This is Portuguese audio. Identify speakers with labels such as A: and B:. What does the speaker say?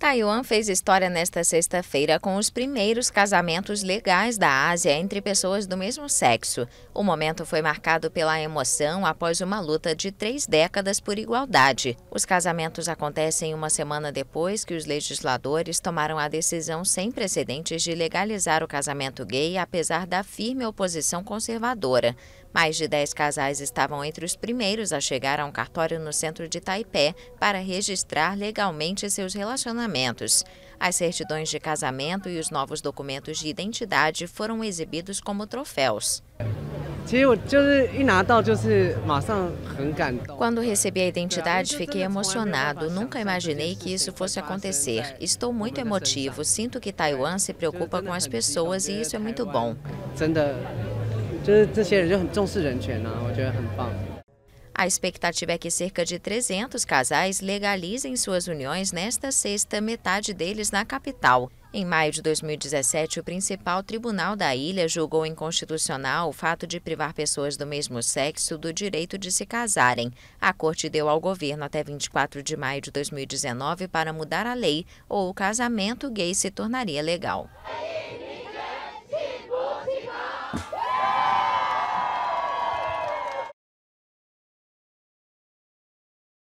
A: Taiwan fez história nesta sexta-feira com os primeiros casamentos legais da Ásia entre pessoas do mesmo sexo. O momento foi marcado pela emoção após uma luta de três décadas por igualdade. Os casamentos acontecem uma semana depois que os legisladores tomaram a decisão sem precedentes de legalizar o casamento gay, apesar da firme oposição conservadora. Mais de 10 casais estavam entre os primeiros a chegar a um cartório no centro de Taipé para registrar legalmente seus relacionamentos. As certidões de casamento e os novos documentos de identidade foram exibidos como troféus. Quando recebi a identidade, fiquei emocionado. Nunca imaginei que isso fosse acontecer. Estou muito emotivo. Sinto que Taiwan se preocupa com as pessoas e isso é muito bom. A expectativa é que cerca de 300 casais legalizem suas uniões nesta sexta, metade deles na capital. Em maio de 2017, o principal tribunal da ilha julgou inconstitucional o fato de privar pessoas do mesmo sexo do direito de se casarem. A corte deu ao governo até 24 de maio de 2019 para mudar a lei, ou o casamento gay se tornaria legal.